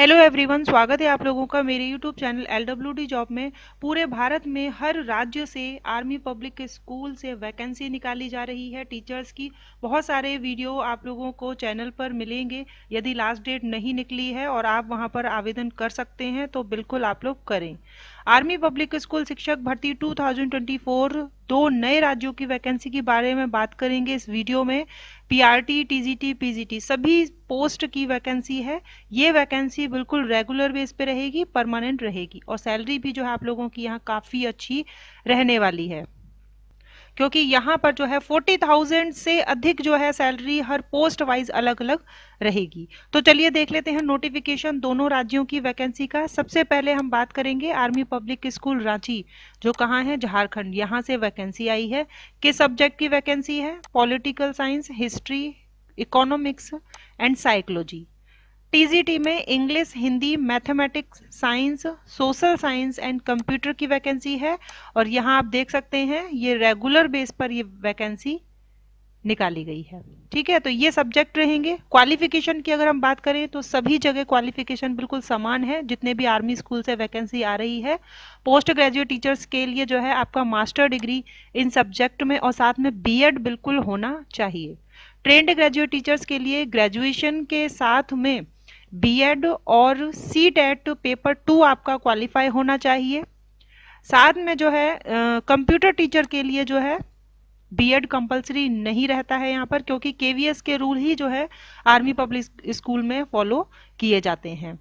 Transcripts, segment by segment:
hello everyone स्वागत है आप लोगों का मेरे यूट्यूब चैनल एल जॉब में पूरे भारत में हर राज्य से आर्मी पब्लिक के स्कूल से वैकेंसी निकाली जा रही है टीचर्स की बहुत सारे वीडियो आप लोगों को चैनल पर मिलेंगे यदि लास्ट डेट नहीं निकली है और आप वहां पर आवेदन कर सकते हैं तो बिल्कुल आप लोग करें आर्मी पब्लिक स्कूल शिक्षक भर्ती 2024 दो नए राज्यों की वैकेंसी के बारे में बात करेंगे इस वीडियो में पीआरटी, टीजीटी, पीजीटी सभी पोस्ट की वैकेंसी है ये वैकेंसी बिल्कुल रेगुलर बेस पे रहेगी परमानेंट रहेगी और सैलरी भी जो है आप लोगों की यहाँ काफ़ी अच्छी रहने वाली है क्योंकि यहाँ पर जो है फोर्टी थाउजेंड से अधिक जो है सैलरी हर पोस्ट वाइज अलग अलग रहेगी तो चलिए देख लेते हैं नोटिफिकेशन दोनों राज्यों की वैकेंसी का सबसे पहले हम बात करेंगे आर्मी पब्लिक स्कूल रांची जो कहाँ है झारखंड यहाँ से वैकेंसी आई है किस सब्जेक्ट की वैकेंसी है political science history economics and psychology TGT में English Hindi mathematics science social science and computer की वैकेंसी है और यहाँ आप देख सकते हैं ये रेगुलर बेस पर ये वैकेंसी निकाली गई है ठीक है तो ये सब्जेक्ट रहेंगे क्वालिफिकेशन की अगर हम बात करें तो सभी जगह क्वालिफिकेशन बिल्कुल समान है जितने भी आर्मी स्कूल से वैकेंसी आ रही है पोस्ट ग्रेजुएट टीचर्स के लिए जो है आपका मास्टर डिग्री इन सब्जेक्ट में और साथ में बीएड बिल्कुल होना चाहिए ट्रेंड ग्रेजुएट टीचर्स के लिए ग्रेजुएशन के साथ में बीएड और सी टेट पेपर टू आपका क्वालिफाई होना चाहिए साथ में जो है कंप्यूटर टीचर के लिए जो है बीएड कंपलसरी नहीं रहता है यहाँ पर क्योंकि केवीएस के रूल ही जो है आर्मी पब्लिक स्कूल में फॉलो किए जाते हैं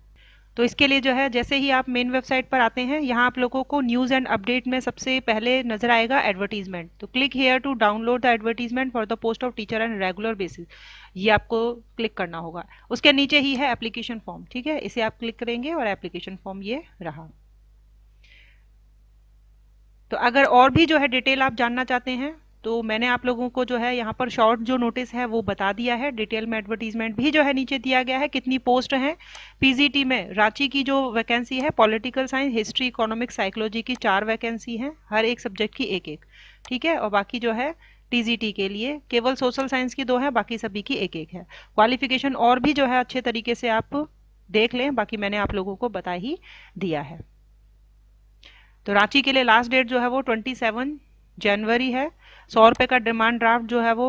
तो इसके लिए जो है जैसे ही आप मेन वेबसाइट पर आते हैं यहाँ आप लोगों को न्यूज़ एंड अपडेट में सबसे पहले नजर आएगा एडवर्टीजमेंट तो click here to download the advertisement for the post of teacher and regular basis ये आपको क्लिक करना होगा उसके नीचे ही है एप्लीकेशन फॉर्म ठीक है इसे आप क्लिक करेंगे और एप्लीकेशन फॉर्म ये रहा तो अगर और भी जो है डिटेल आप जानना चाहते हैं तो मैंने आप लोगों को जो है यहाँ पर शॉर्ट जो नोटिस है वो बता दिया है डिटेल में एडवर्टीजमेंट भी जो है नीचे दिया गया है कितनी पोस्ट हैं पीजीटी में रांची की जो वैकेंसी है political science history economic psychology की चार वैकेंसी हैं हर एक सब्जेक्ट की एक एक ठीक है और बाकी जो है टीजीटी के लिए केवल सोशल साइंस की दो है बाकी सभी की एक एक है क्वालिफिकेशन और भी जो है अच्छे तरीके से आप देख लें बाकी मैंने आप लोगों को बता ही दिया है तो रांची के लिए लास्ट डेट जो है वो ट्वेंटी सेवन जनवरी है सौ रुपये का डिमांड ड्राफ्ट जो है वो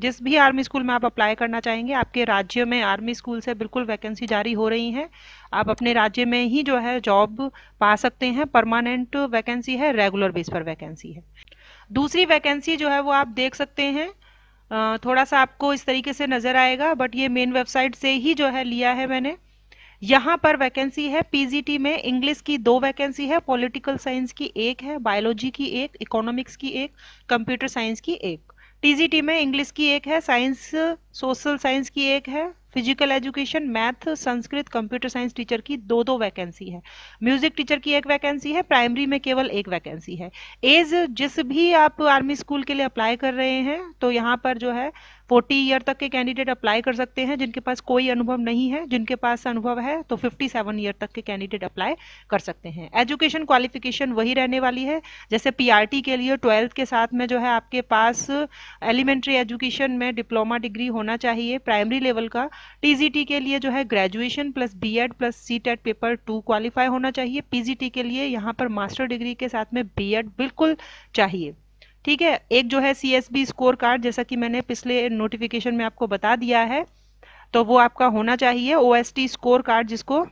जिस भी आर्मी स्कूल में आप अप्लाई करना चाहेंगे आपके राज्य में आर्मी स्कूल से बिल्कुल वैकेंसी जारी हो रही है आप अपने राज्य में ही जो है जॉब पा सकते हैं परमानेंट वैकेंसी है रेगुलर बेस पर वैकेंसी है दूसरी वैकेंसी जो है वो आप देख सकते हैं थोड़ा सा आपको इस तरीके से नज़र आएगा बट ये मेन वेबसाइट से ही जो है लिया है मैंने यहाँ पर वैकेंसी है पीजीटी में इंग्लिश की दो वैकेंसी है पॉलिटिकल साइंस की एक है बायोलॉजी की एक इकोनॉमिक्स की एक कंप्यूटर साइंस की एक टीजीटी में इंग्लिश की एक है साइंस सोशल साइंस की एक है physical education math Sanskrit computer science teacher की दो दो वैकेंसी है म्यूजिक टीचर की एक वैकेंसी है प्राइमरी में केवल एक वैकेंसी है एज जिस भी आप आर्मी स्कूल के लिए अप्लाई कर रहे हैं तो यहाँ पर जो है फोर्टी ईयर तक के कैंडिडेट अप्लाई कर सकते हैं जिनके पास कोई अनुभव नहीं है जिनके पास अनुभव है तो फिफ्टी सेवन ईयर तक के कैंडिडेट अप्लाई कर सकते हैं एजुकेशन क्वालिफिकेशन वही रहने वाली है जैसे पीआरटी के लिए ट्वेल्थ के साथ में जो है आपके पास एलिमेंट्री एजुकेशन में डिप्लोमा डिग्री होना चाहिए प्राइमरी लेवल का टी के लिए जो है graduation plus B Ed plus C TET paper two qualify होना चाहिए पीजीटी के लिए यहाँ पर मास्टर डिग्री के साथ में बी एड बिल्कुल चाहिए ठीक है एक जो है सी स्कोर कार्ड जैसा कि मैंने पिछले नोटिफिकेशन में आपको बता दिया है तो वो आपका होना चाहिए ओ स्कोर कार्ड जिसको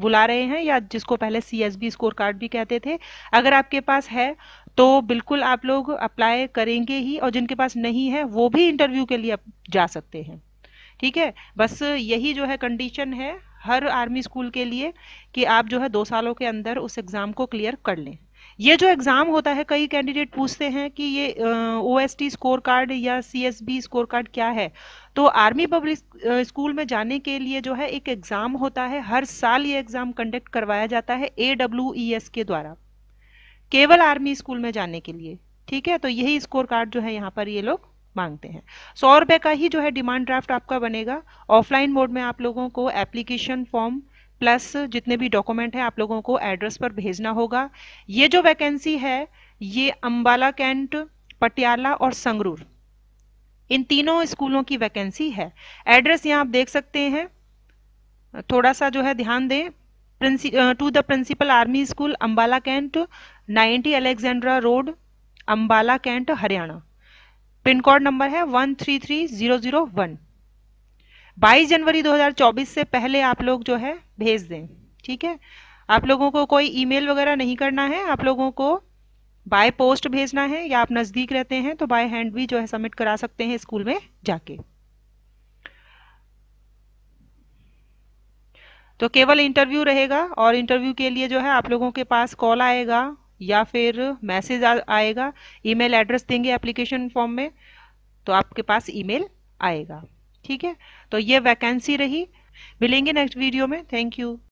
बुला रहे हैं या जिसको पहले सी स्कोर कार्ड भी कहते थे अगर आपके पास है तो बिल्कुल आप लोग अप्लाई करेंगे ही और जिनके पास नहीं है वो भी इंटरव्यू के लिए जा सकते हैं ठीक है बस यही जो है कंडीशन है हर आर्मी स्कूल के लिए कि आप जो है दो सालों के अंदर उस एग्ज़ाम को क्लियर कर लें ये जो एग्ज़ाम होता है कई कैंडिडेट पूछते हैं कि ये O S T score card या C S B score card क्या है तो आर्मी पब्लिक स्कूल में जाने के लिए जो है एक एग्ज़ाम होता है हर साल ये एग्ज़ाम कंडक्ट करवाया जाता है ए डब्ल्यू ई एस के द्वारा केवल आर्मी स्कूल में जाने के लिए ठीक है तो यही स्कोर कार्ड जो है यहाँ पर ये लोग मांगते हैं सौ रुपये का ही जो है डिमांड ड्राफ्ट आपका बनेगा ऑफलाइन मोड में आप लोगों को एप्लीकेशन फॉर्म प्लस जितने भी डॉक्यूमेंट हैं आप लोगों को एड्रेस पर भेजना होगा ये जो वैकेंसी है ये अम्बाला कैंट पटियाला और संगरूर इन तीनों स्कूलों की वैकेंसी है एड्रेस यहाँ आप देख सकते हैं थोड़ा सा जो है ध्यान दें principal to the principal army school Ambala cantt 90 Alexandra road Ambala cantt Haryana pin code number है one three three zero zero one 22 जनवरी 2024 से पहले आप लोग जो है भेज दें ठीक है आप लोगों को कोई ईमेल वगैरह नहीं करना है आप लोगों को बाय पोस्ट भेजना है या आप नज़दीक रहते हैं तो बाय हैंड भी जो है सबमिट करा सकते हैं स्कूल में जाके तो केवल इंटरव्यू रहेगा और इंटरव्यू के लिए जो है आप लोगों के पास कॉल आएगा या फिर मैसेज आएगा ईमेल एड्रेस देंगे एप्लीकेशन फॉर्म में तो आपके पास ईमेल आएगा ठीक है तो ये वैकेंसी रही मिलेंगे नेक्स्ट वीडियो में थैंक यू